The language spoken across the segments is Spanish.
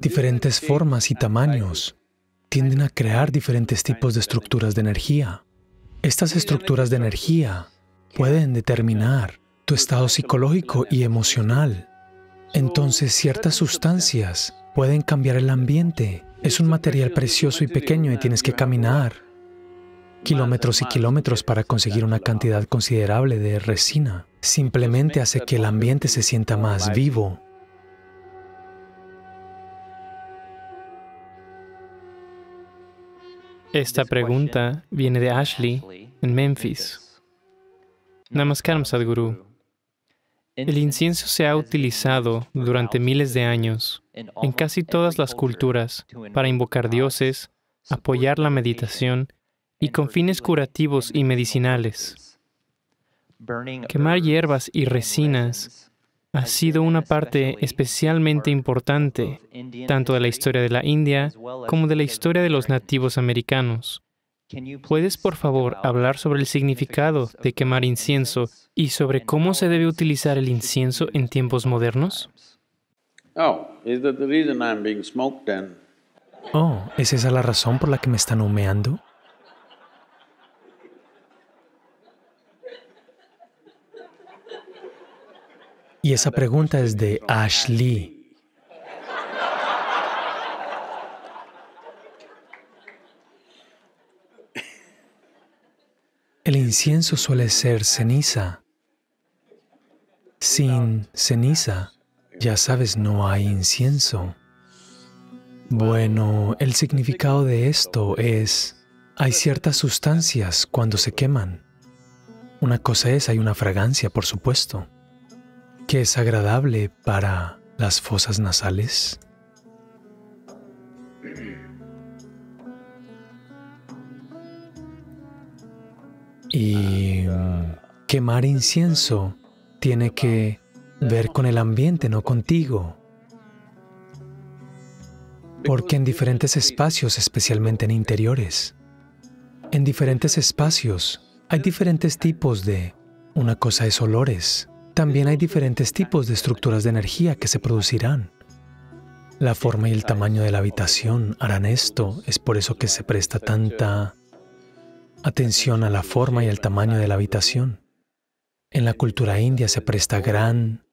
diferentes formas y tamaños tienden a crear diferentes tipos de estructuras de energía. Estas estructuras de energía pueden determinar tu estado psicológico y emocional. Entonces ciertas sustancias pueden cambiar el ambiente. Es un material precioso y pequeño y tienes que caminar kilómetros y kilómetros para conseguir una cantidad considerable de resina. Simplemente hace que el ambiente se sienta más vivo Esta pregunta viene de Ashley, en Memphis. Namaskaram, Sadhguru. El incienso se ha utilizado durante miles de años en casi todas las culturas para invocar dioses, apoyar la meditación y con fines curativos y medicinales. Quemar hierbas y resinas ha sido una parte especialmente importante, tanto de la historia de la India como de la historia de los nativos americanos. ¿Puedes, por favor, hablar sobre el significado de quemar incienso y sobre cómo se debe utilizar el incienso en tiempos modernos? Oh, oh ¿es esa la razón por la que me están humeando? Y esa pues, pregunta es de Ashley. El incienso suele ser ceniza. Sin ceniza, ya sabes, no hay incienso. Bueno, el significado de esto es, hay ciertas sustancias cuando se queman. Una cosa es, hay una fragancia, por supuesto que es agradable para las fosas nasales. Y quemar incienso tiene que ver con el ambiente, no contigo. Porque en diferentes espacios, especialmente en interiores, en diferentes espacios hay diferentes tipos de... Una cosa es olores, también hay diferentes tipos de estructuras de energía que se producirán. La forma y el tamaño de la habitación harán esto, es por eso que se presta tanta atención a la forma y el tamaño de la habitación. En la cultura india se presta gran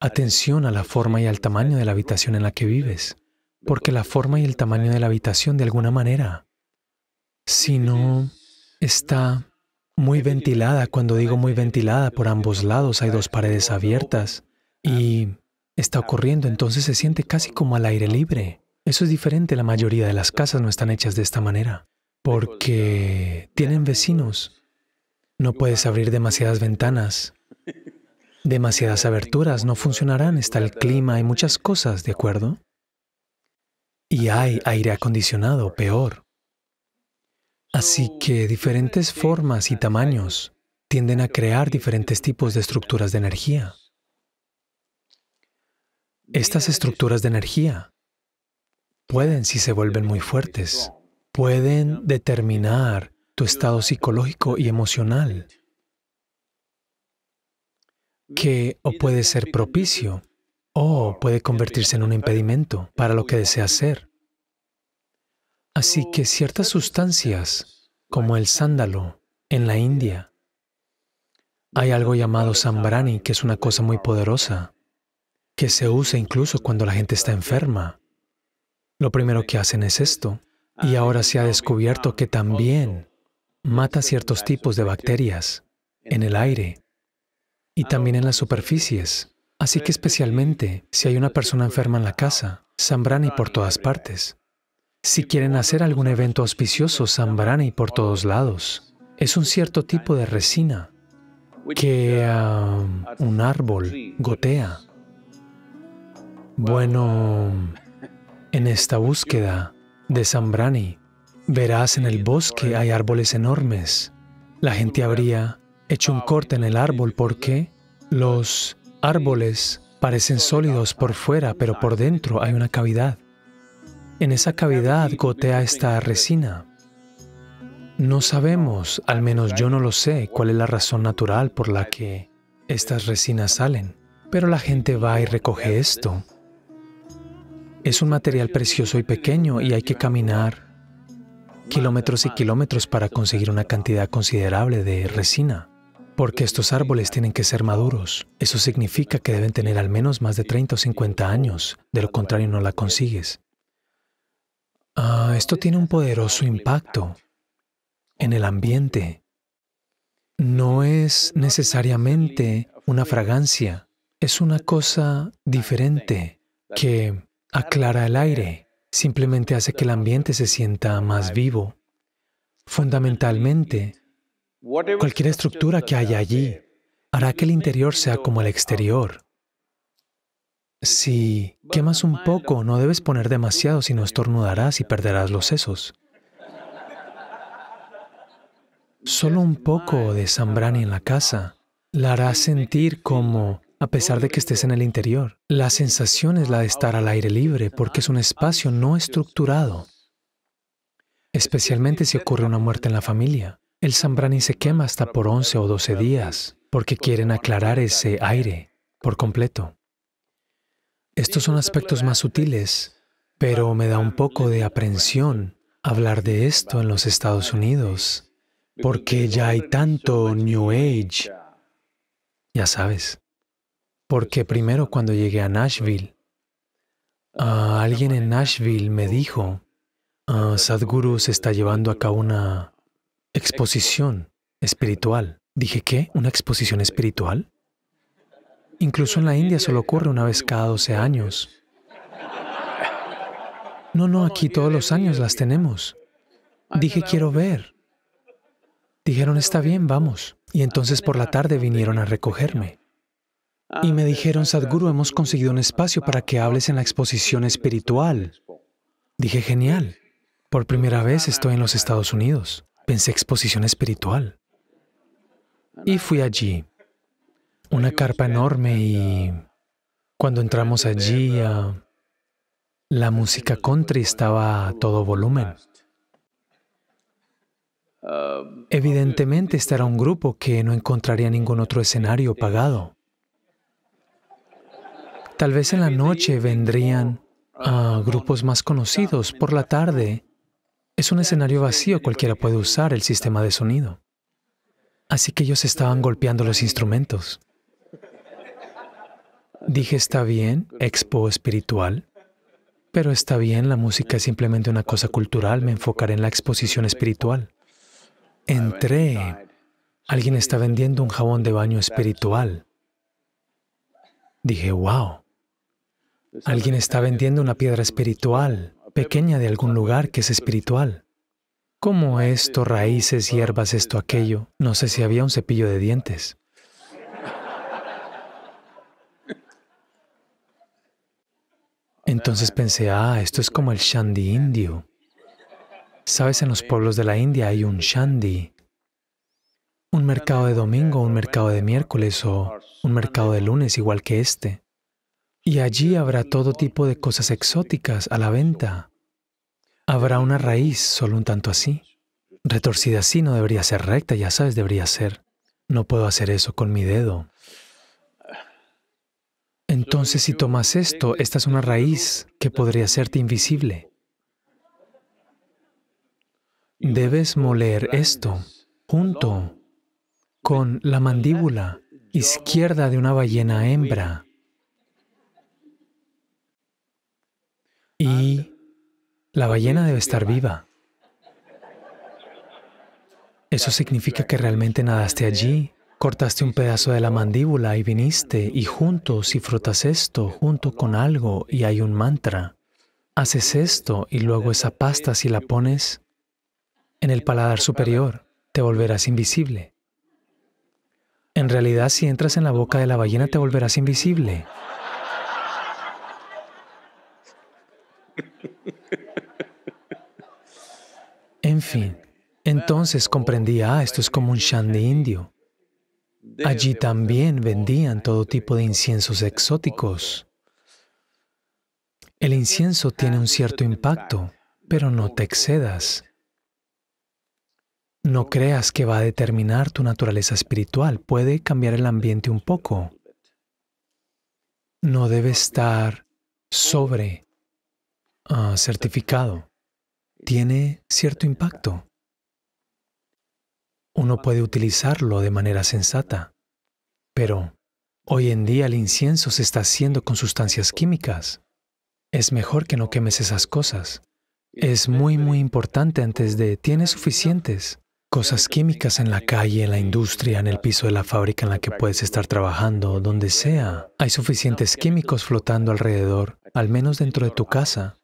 atención a la forma y al tamaño de la habitación en la que vives, porque la forma y el tamaño de la habitación de alguna manera, si no está muy ventilada. Cuando digo muy ventilada, por ambos lados hay dos paredes abiertas y está ocurriendo, entonces se siente casi como al aire libre. Eso es diferente, la mayoría de las casas no están hechas de esta manera, porque tienen vecinos. No puedes abrir demasiadas ventanas, demasiadas aberturas, no funcionarán, está el clima, hay muchas cosas, ¿de acuerdo? Y hay aire acondicionado, peor. Así que diferentes formas y tamaños tienden a crear diferentes tipos de estructuras de energía. Estas estructuras de energía pueden, si se vuelven muy fuertes, pueden determinar tu estado psicológico y emocional, que o puede ser propicio o puede convertirse en un impedimento para lo que deseas ser. Así que ciertas sustancias, como el sándalo, en la India, hay algo llamado sambrani, que es una cosa muy poderosa, que se usa incluso cuando la gente está enferma. Lo primero que hacen es esto. Y ahora se ha descubierto que también mata ciertos tipos de bacterias en el aire y también en las superficies. Así que especialmente si hay una persona enferma en la casa, Sambrani por todas partes. Si quieren hacer algún evento auspicioso, Zambrani por todos lados. Es un cierto tipo de resina que ah, un árbol gotea. Bueno, en esta búsqueda de Zambrani, verás en el bosque hay árboles enormes. La gente habría hecho un corte en el árbol porque los árboles parecen sólidos por fuera, pero por dentro hay una cavidad. En esa cavidad gotea esta resina. No sabemos, al menos yo no lo sé, cuál es la razón natural por la que estas resinas salen, pero la gente va y recoge esto. Es un material precioso y pequeño y hay que caminar kilómetros y kilómetros para conseguir una cantidad considerable de resina, porque estos árboles tienen que ser maduros. Eso significa que deben tener al menos más de 30 o 50 años, de lo contrario no la consigues. Ah, esto tiene un poderoso impacto en el ambiente. No es necesariamente una fragancia, es una cosa diferente que aclara el aire, simplemente hace que el ambiente se sienta más vivo. Fundamentalmente, cualquier estructura que haya allí hará que el interior sea como el exterior. Si quemas un poco, no debes poner demasiado, si estornudarás y perderás los sesos. Solo un poco de Zambrani en la casa la hará sentir como, a pesar de que estés en el interior, la sensación es la de estar al aire libre porque es un espacio no estructurado, especialmente si ocurre una muerte en la familia. El Zambrani se quema hasta por 11 o 12 días porque quieren aclarar ese aire por completo. Estos son aspectos más sutiles, pero me da un poco de aprensión hablar de esto en los Estados Unidos, porque ya hay tanto New Age, ya sabes. Porque primero cuando llegué a Nashville, ah, alguien en Nashville me dijo, ah, Sadhguru se está llevando a cabo una exposición espiritual. Dije, ¿qué? ¿Una exposición espiritual? Incluso en la India solo ocurre una vez cada 12 años. No, no, aquí todos los años las tenemos. Dije, quiero ver. Dijeron, está bien, vamos. Y entonces por la tarde vinieron a recogerme. Y me dijeron, Sadhguru, hemos conseguido un espacio para que hables en la exposición espiritual. Dije, genial. Por primera vez estoy en los Estados Unidos. Pensé exposición espiritual. Y fui allí una carpa enorme y cuando entramos allí ah, la música country estaba a todo volumen. Evidentemente este un grupo que no encontraría ningún otro escenario pagado. Tal vez en la noche vendrían a ah, grupos más conocidos. Por la tarde es un escenario vacío, cualquiera puede usar el sistema de sonido. Así que ellos estaban golpeando los instrumentos. Dije, está bien, expo espiritual, pero está bien, la música es simplemente una cosa cultural, me enfocaré en la exposición espiritual. Entré, alguien está vendiendo un jabón de baño espiritual. Dije, wow, alguien está vendiendo una piedra espiritual, pequeña de algún lugar que es espiritual. ¿Cómo esto, raíces, hierbas, esto, aquello? No sé si había un cepillo de dientes. Entonces pensé, ah, esto es como el Shandi indio. Sabes, en los pueblos de la India hay un Shandi, un mercado de domingo, un mercado de miércoles o un mercado de lunes igual que este. Y allí habrá todo tipo de cosas exóticas a la venta. Habrá una raíz, solo un tanto así. Retorcida así no debería ser recta, ya sabes, debería ser. No puedo hacer eso con mi dedo. Entonces si tomas esto, esta es una raíz que podría hacerte invisible. Debes moler esto junto con la mandíbula izquierda de una ballena hembra y la ballena debe estar viva. Eso significa que realmente nadaste allí Cortaste un pedazo de la mandíbula y viniste y juntos si frotas esto junto con algo y hay un mantra. Haces esto y luego esa pasta si la pones en el paladar superior, te volverás invisible. En realidad si entras en la boca de la ballena te volverás invisible. En fin, entonces comprendí, ah, esto es como un shan de indio. Allí también vendían todo tipo de inciensos exóticos. El incienso tiene un cierto impacto, pero no te excedas. No creas que va a determinar tu naturaleza espiritual, puede cambiar el ambiente un poco. No debe estar sobre ah, certificado. Tiene cierto impacto uno puede utilizarlo de manera sensata. Pero hoy en día el incienso se está haciendo con sustancias químicas. Es mejor que no quemes esas cosas. Es muy, muy importante antes de, tienes suficientes cosas químicas en la calle, en la industria, en el piso de la fábrica en la que puedes estar trabajando, donde sea. Hay suficientes químicos flotando alrededor, al menos dentro de tu casa.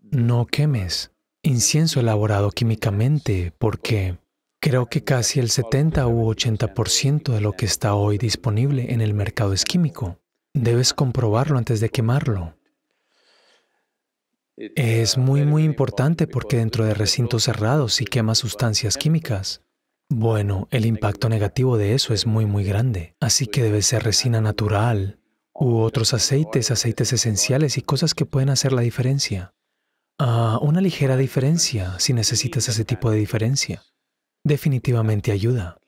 No quemes incienso elaborado químicamente porque Creo que casi el 70 u 80% de lo que está hoy disponible en el mercado es químico. Debes comprobarlo antes de quemarlo. Es muy, muy importante porque dentro de recintos cerrados si quemas sustancias químicas, bueno, el impacto negativo de eso es muy, muy grande. Así que debe ser resina natural u otros aceites, aceites esenciales y cosas que pueden hacer la diferencia. Ah, una ligera diferencia si necesitas ese tipo de diferencia definitivamente ayuda.